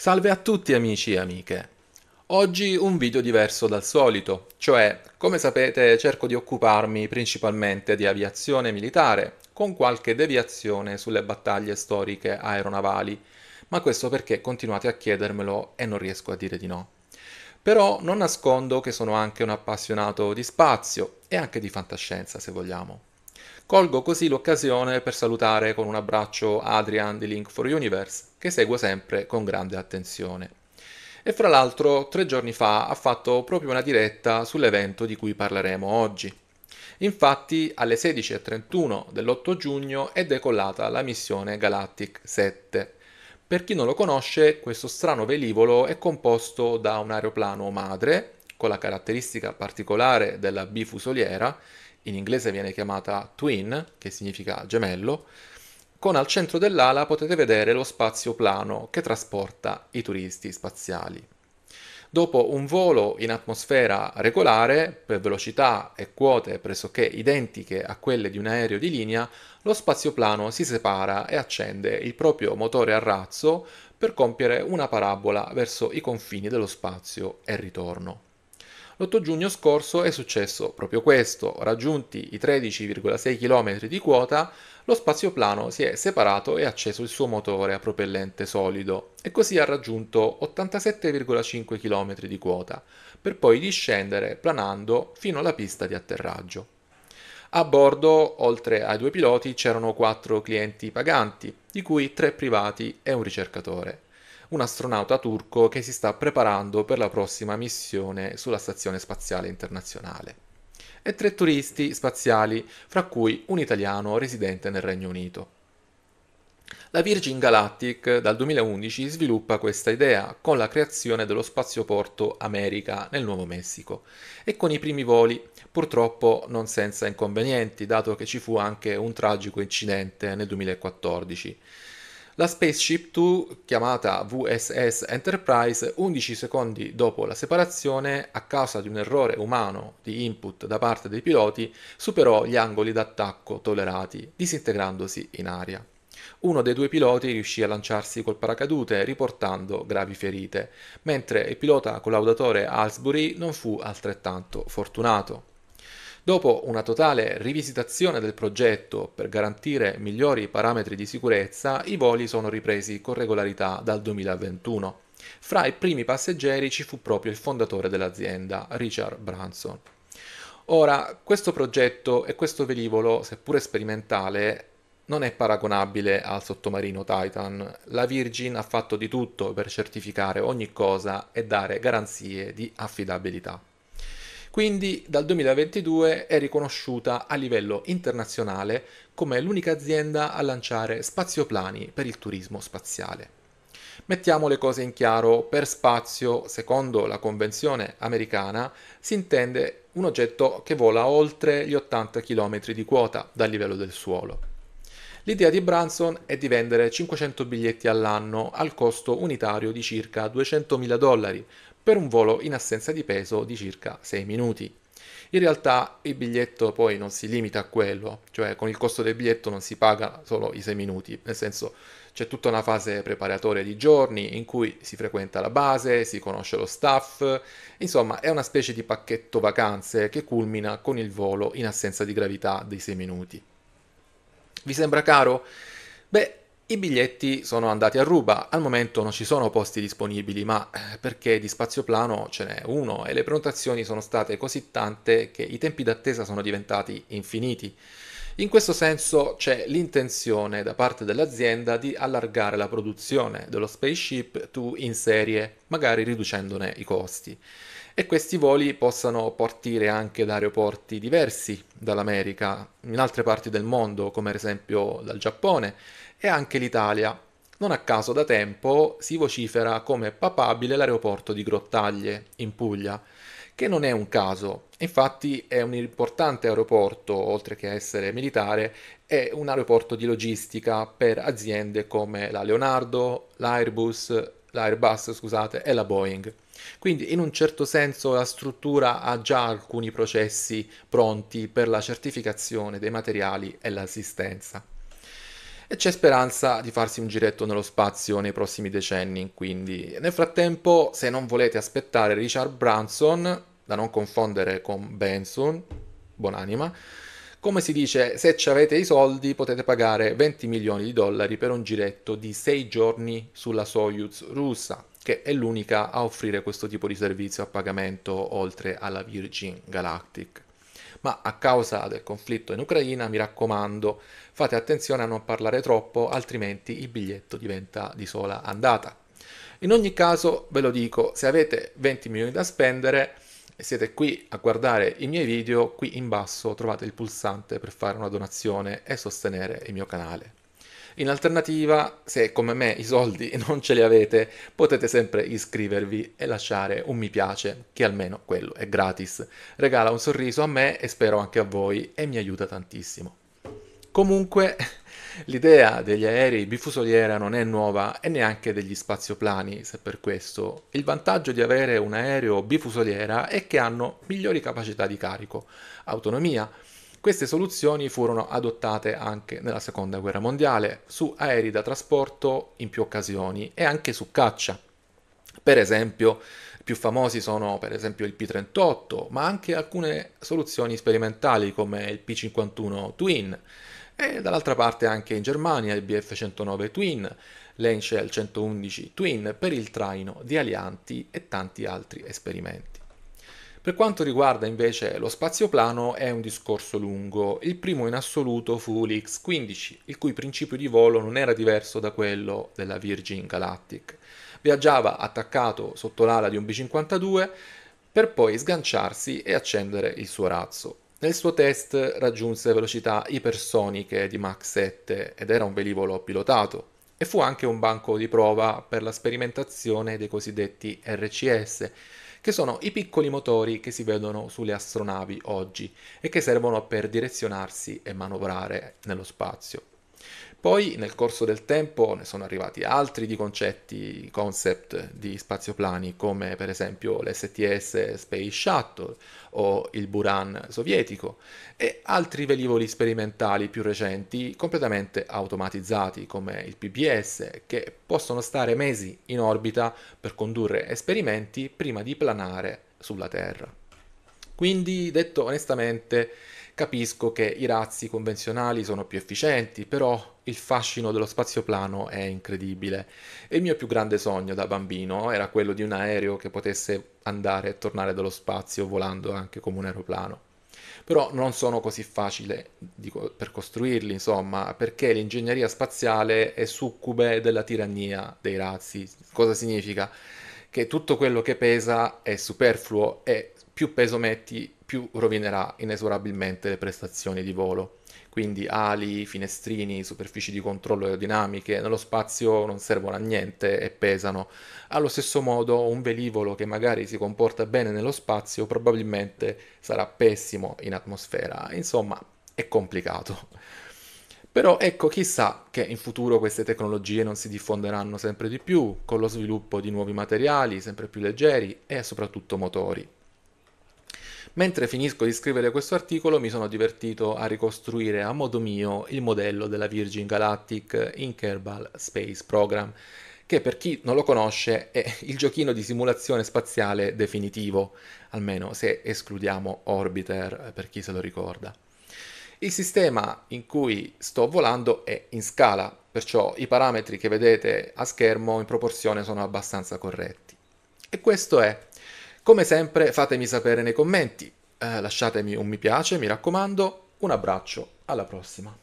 Salve a tutti amici e amiche. Oggi un video diverso dal solito, cioè, come sapete, cerco di occuparmi principalmente di aviazione militare, con qualche deviazione sulle battaglie storiche aeronavali, ma questo perché continuate a chiedermelo e non riesco a dire di no. Però non nascondo che sono anche un appassionato di spazio e anche di fantascienza, se vogliamo. Colgo così l'occasione per salutare con un abbraccio Adrian di Link for Universe, che seguo sempre con grande attenzione. E fra l'altro, tre giorni fa ha fatto proprio una diretta sull'evento di cui parleremo oggi. Infatti, alle 16.31 dell'8 giugno è decollata la missione Galactic 7. Per chi non lo conosce, questo strano velivolo è composto da un aeroplano madre, con la caratteristica particolare della bifusoliera, in inglese viene chiamata twin, che significa gemello, con al centro dell'ala potete vedere lo spazio plano che trasporta i turisti spaziali. Dopo un volo in atmosfera regolare, per velocità e quote pressoché identiche a quelle di un aereo di linea, lo spazioplano si separa e accende il proprio motore a razzo per compiere una parabola verso i confini dello spazio e ritorno. L'8 giugno scorso è successo proprio questo, raggiunti i 13,6 km di quota, lo spazioplano si è separato e acceso il suo motore a propellente solido e così ha raggiunto 87,5 km di quota, per poi discendere planando fino alla pista di atterraggio. A bordo, oltre ai due piloti, c'erano quattro clienti paganti, di cui tre privati e un ricercatore un astronauta turco che si sta preparando per la prossima missione sulla Stazione Spaziale Internazionale, e tre turisti spaziali, fra cui un italiano residente nel Regno Unito. La Virgin Galactic dal 2011 sviluppa questa idea con la creazione dello spazioporto America nel Nuovo Messico e con i primi voli, purtroppo non senza inconvenienti, dato che ci fu anche un tragico incidente nel 2014. La Spaceship 2, chiamata VSS Enterprise, 11 secondi dopo la separazione, a causa di un errore umano di input da parte dei piloti, superò gli angoli d'attacco tollerati, disintegrandosi in aria. Uno dei due piloti riuscì a lanciarsi col paracadute, riportando gravi ferite, mentre il pilota collaudatore Alsbury non fu altrettanto fortunato. Dopo una totale rivisitazione del progetto per garantire migliori parametri di sicurezza, i voli sono ripresi con regolarità dal 2021. Fra i primi passeggeri ci fu proprio il fondatore dell'azienda, Richard Branson. Ora, questo progetto e questo velivolo, seppur sperimentale, non è paragonabile al sottomarino Titan. La Virgin ha fatto di tutto per certificare ogni cosa e dare garanzie di affidabilità. Quindi dal 2022 è riconosciuta a livello internazionale come l'unica azienda a lanciare spazioplani per il turismo spaziale. Mettiamo le cose in chiaro, per spazio, secondo la convenzione americana, si intende un oggetto che vola oltre gli 80 km di quota dal livello del suolo. L'idea di Branson è di vendere 500 biglietti all'anno al costo unitario di circa 200.000 dollari, per un volo in assenza di peso di circa 6 minuti. In realtà il biglietto poi non si limita a quello, cioè con il costo del biglietto non si paga solo i 6 minuti, nel senso c'è tutta una fase preparatoria di giorni in cui si frequenta la base, si conosce lo staff, insomma è una specie di pacchetto vacanze che culmina con il volo in assenza di gravità dei 6 minuti. Vi sembra caro? Beh, i biglietti sono andati a ruba, al momento non ci sono posti disponibili, ma eh, perché di spazio plano ce n'è uno e le prenotazioni sono state così tante che i tempi d'attesa sono diventati infiniti. In questo senso c'è l'intenzione da parte dell'azienda di allargare la produzione dello spaceship to in serie, magari riducendone i costi. E questi voli possano partire anche da aeroporti diversi dall'America, in altre parti del mondo, come ad esempio dal Giappone e anche l'Italia, non a caso da tempo si vocifera come papabile l'aeroporto di Grottaglie, in Puglia, che non è un caso. Infatti è un importante aeroporto, oltre che essere militare, è un aeroporto di logistica per aziende come la Leonardo, l'Airbus, l'Airbus scusate, e la Boeing. Quindi in un certo senso la struttura ha già alcuni processi pronti per la certificazione dei materiali e l'assistenza e c'è speranza di farsi un giretto nello spazio nei prossimi decenni, quindi nel frattempo se non volete aspettare Richard Branson, da non confondere con Benson, buonanima, come si dice, se ci avete i soldi potete pagare 20 milioni di dollari per un giretto di 6 giorni sulla Soyuz russa, che è l'unica a offrire questo tipo di servizio a pagamento oltre alla Virgin Galactic ma a causa del conflitto in Ucraina mi raccomando fate attenzione a non parlare troppo altrimenti il biglietto diventa di sola andata. In ogni caso ve lo dico, se avete 20 milioni da spendere e siete qui a guardare i miei video, qui in basso trovate il pulsante per fare una donazione e sostenere il mio canale. In alternativa, se come me i soldi non ce li avete, potete sempre iscrivervi e lasciare un mi piace, che almeno quello è gratis. Regala un sorriso a me e spero anche a voi e mi aiuta tantissimo. Comunque, l'idea degli aerei bifusoliera non è nuova e neanche degli spazioplani, se per questo. Il vantaggio di avere un aereo bifusoliera è che hanno migliori capacità di carico, autonomia, queste soluzioni furono adottate anche nella seconda guerra mondiale su aerei da trasporto in più occasioni e anche su caccia. Per esempio, più famosi sono per esempio il P-38, ma anche alcune soluzioni sperimentali come il P-51 Twin e dall'altra parte anche in Germania il BF-109 Twin, l'Enschel 111 Twin per il traino di alianti e tanti altri esperimenti. Per quanto riguarda invece lo spazioplano è un discorso lungo. Il primo in assoluto fu l'X-15, il cui principio di volo non era diverso da quello della Virgin Galactic. Viaggiava attaccato sotto l'ala di un B-52 per poi sganciarsi e accendere il suo razzo. Nel suo test raggiunse velocità ipersoniche di Mach 7 ed era un velivolo pilotato e fu anche un banco di prova per la sperimentazione dei cosiddetti RCS che sono i piccoli motori che si vedono sulle astronavi oggi e che servono per direzionarsi e manovrare nello spazio. Poi nel corso del tempo ne sono arrivati altri di concetti, concept di spazioplani come per esempio l'STS Space Shuttle o il Buran sovietico e altri velivoli sperimentali più recenti completamente automatizzati come il PBS che possono stare mesi in orbita per condurre esperimenti prima di planare sulla Terra. Quindi detto onestamente Capisco che i razzi convenzionali sono più efficienti, però il fascino dello spazioplano è incredibile. E il mio più grande sogno da bambino era quello di un aereo che potesse andare e tornare dallo spazio volando anche come un aeroplano. Però non sono così facile dico, per costruirli, insomma, perché l'ingegneria spaziale è succube della tirannia dei razzi. Cosa significa? Che tutto quello che pesa è superfluo e più peso metti, più rovinerà inesorabilmente le prestazioni di volo. Quindi ali, finestrini, superfici di controllo aerodinamiche nello spazio non servono a niente e pesano. Allo stesso modo un velivolo che magari si comporta bene nello spazio probabilmente sarà pessimo in atmosfera. Insomma, è complicato. Però ecco, chissà che in futuro queste tecnologie non si diffonderanno sempre di più con lo sviluppo di nuovi materiali sempre più leggeri e soprattutto motori. Mentre finisco di scrivere questo articolo mi sono divertito a ricostruire a modo mio il modello della Virgin Galactic in Kerbal Space Program, che per chi non lo conosce è il giochino di simulazione spaziale definitivo, almeno se escludiamo Orbiter eh, per chi se lo ricorda. Il sistema in cui sto volando è in scala, perciò i parametri che vedete a schermo in proporzione sono abbastanza corretti. E questo è come sempre fatemi sapere nei commenti, eh, lasciatemi un mi piace, mi raccomando, un abbraccio, alla prossima.